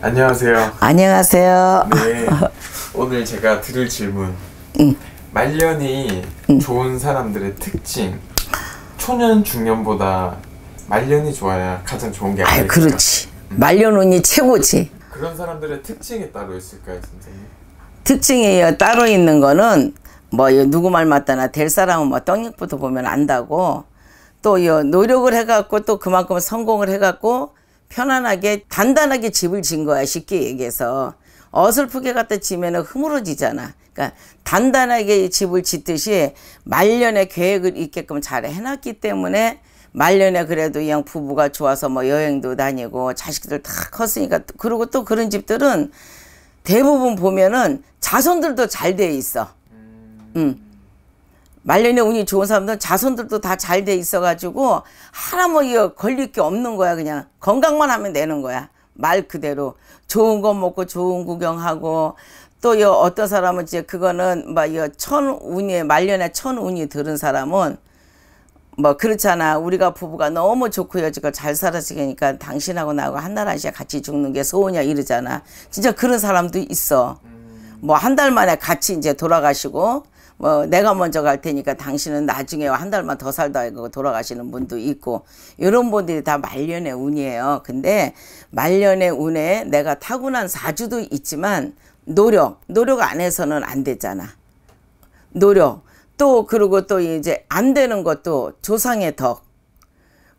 안녕하세요. 안녕하세요. 네. 오늘 제가 드릴 질문. 응. 말년이 응. 좋은 사람들의 특징. 초년 중년보다 말년이 좋아야 가장 좋은 게 아닐까? 아, 그렇지. 말년 운이 최고지. 그런 사람들의 특징이 따로 있을까요, 선생님? 특징이 따로 있는 거는 뭐 누구 말 맞다나 될 사람은 뭐 떡잎부터 보면 안다고 또 노력을 해갖고 또 그만큼 성공을 해갖고 편안하게 단단하게 집을 진 거야 쉽게 얘기해서 어설프게 갖다 지면 흐물어지잖아 그러니까 단단하게 집을 짓듯이 말년에 계획을 있게끔 잘 해놨기 때문에 말년에 그래도 그냥 부부가 좋아서 뭐 여행도 다니고 자식들 다 컸으니까 그리고 또 그런 집들은 대부분 보면은 자손들도 잘 돼 있어 음. 말년에 운이 좋은 사람들은 자손들도 다 잘 돼 있어가지고 하나 뭐 이거 걸릴 게 없는 거야 그냥 건강만 하면 되는 거야 말 그대로 좋은 거 먹고 좋은 구경하고 또여 어떤 사람은 이제 그거는 막이천 뭐 운이 말년에 천 운이 들은 사람은 뭐 그렇잖아 우리가 부부가 너무 좋고 여지가잘 살았으니까 당신하고 나하고 한나라씩 같이 죽는 게 소원이야 이러잖아 진짜 그런 사람도 있어 음. 뭐한 달 만에 같이 이제 돌아가시고 뭐 내가 먼저 갈 테니까 당신은 나중에 한 달만 더 살다 이거 돌아가시는 분도 있고 이런 분들이 다 말년의 운이에요. 근데 말년의 운에 내가 타고난 사주도 있지만 노력, 노력 안 해서는 안 되잖아. 노력. 또 그리고 또 이제 안 되는 것도 조상의 덕.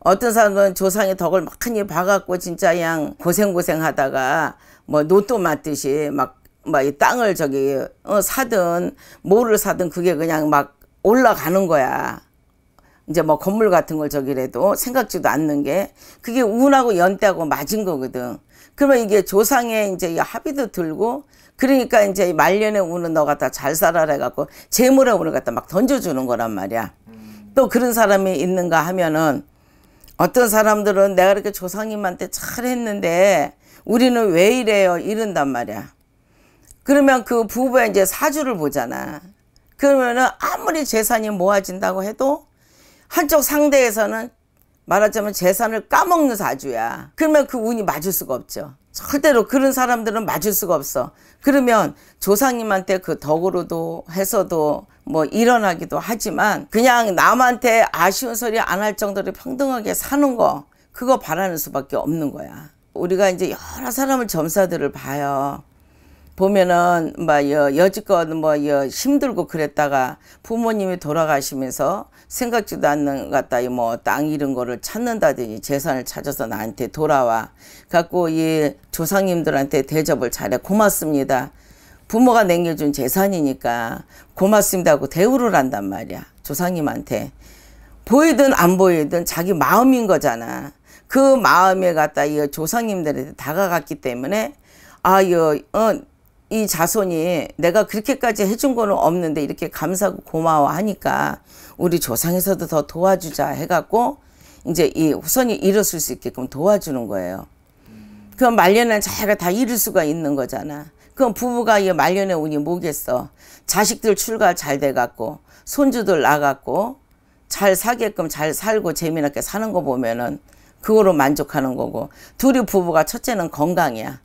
어떤 사람은 조상의 덕을 막 많이 봐갖고 진짜 양 고생고생 하다가 뭐 노또 맞듯이 막 막이 땅을 저기 어, 사든 뭐를 사든 그게 그냥 막 올라가는 거야. 이제 뭐 건물 같은 걸저기래도 생각지도 않는 게 그게 운하고 연대하고 맞은 거거든. 그러면 이게 조상의 이제 이 합의도 들고 그러니까 이제 말년에 우는 너 갖다 잘 살아라 해갖고 재물에 운을 갖다 막 던져주는 거란 말이야. 음. 또 그런 사람이 있는가 하면은 어떤 사람들은 내가 이렇게 조상님한테 잘했는데 우리는 왜 이래요 이런단 말이야. 그러면 그 부부의 이제 사주를 보잖아. 그러면은 아무리 재산이 모아진다고 해도 한쪽 상대에서는 말하자면 재산을 까먹는 사주야. 그러면 그 운이 맞을 수가 없죠. 절대로 그런 사람들은 맞을 수가 없어. 그러면 조상님한테 그 덕으로도 해서도 뭐 일어나기도 하지만 그냥 남한테 아쉬운 소리 안 할 정도로 평등하게 사는 거 그거 바라는 수밖에 없는 거야. 우리가 이제 여러 사람을 점사들을 봐요. 보면은 뭐 여, 여지껏 뭐 힘들고 그랬다가 부모님이 돌아가시면서 생각지도 않는 것 같다 뭐땅 이런 거를 찾는다든지 재산을 찾아서 나한테 돌아와 갖고 이 조상님들한테 대접을 잘해 고맙습니다. 부모가 남겨준 재산이니까 고맙습니다 하고 대우를 한단 말이야 조상님한테 보이든 안 보이든 자기 마음인 거잖아. 그 마음에 갖다 이 조상님들한테 다가갔기 때문에 아 여, 어, 이 자손이 내가 그렇게까지 해준 거는 없는데 이렇게 감사하고 고마워하니까 우리 조상에서도 더 도와주자 해갖고 이제 이 후손이 일었을 수 있게끔 도와주는 거예요. 그럼 말년엔 자기가 다 이룰 수가 있는 거잖아. 그럼 부부가 이 말년에 운이 뭐겠어. 자식들 출가 잘 돼갖고 손주들 나갖고 잘 사게끔 잘 살고 재미나게 사는 거 보면은 그거로 만족하는 거고 둘이 부부가 첫째는 건강이야.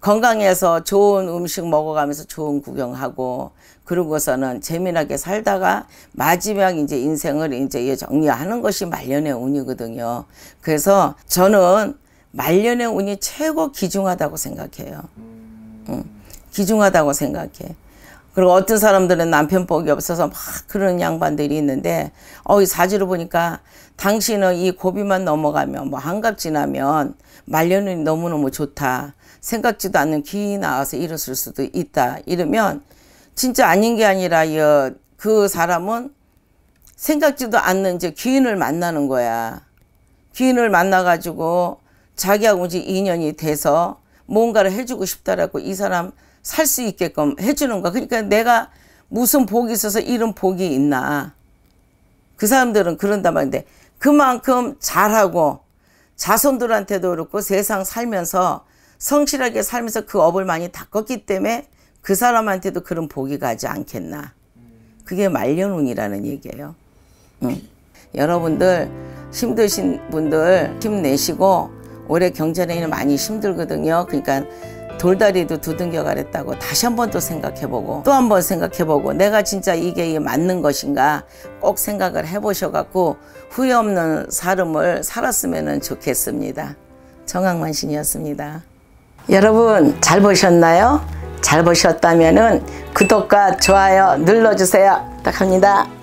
건강해서 좋은 음식 먹어가면서 좋은 구경하고 그러고서는 재미나게 살다가 마지막 이제 인생을 이제 정리하는 것이 말년의 운이거든요. 그래서 저는 말년의 운이 최고 기중하다고 생각해요. 응. 기중하다고 생각해. 그리고 어떤 사람들은 남편 복이 없어서 막 그런 양반들이 있는데 어 이사지를 보니까 당신은 이 고비만 넘어가면 뭐 한갑 지나면 말년이 너무너무 좋다. 생각지도 않는 기이 나와서 일었을 수도 있다. 이러면 진짜 아닌 게 아니라 어, 그 사람은 생각지도 않는 이제 귀인을 만나는 거야. 귀인을 만나가지고 자기하고 이제 인연이 돼서 뭔가를 해주고 싶다라고 이 사람 살수 있게끔 해주는 거야. 그러니까 내가 무슨 복이 있어서 이런 복이 있나. 그 사람들은 그런단 말인데 그만큼 잘하고 자손들한테도 그렇고 세상 살면서 성실하게 살면서 그 업을 많이 닦았기 때문에 그 사람한테도 그런 복이 가지 않겠나. 그게 말년운이라는 얘기예요. 응. 여러분들 힘드신 분들 힘내시고 올해 경제년이 많이 힘들거든요. 그러니까 돌다리도 두둥겨 가랬다고 다시 한 번 또 생각해보고 또 한 번 생각해보고 내가 진짜 이게 맞는 것인가 꼭 생각을 해보셔갖고 후회 없는 삶을 살았으면 좋겠습니다. 정학만신이었습니다. 여러분 잘 보셨나요? 잘 보셨다면 구독과 좋아요 눌러주세요. 부탁합니다.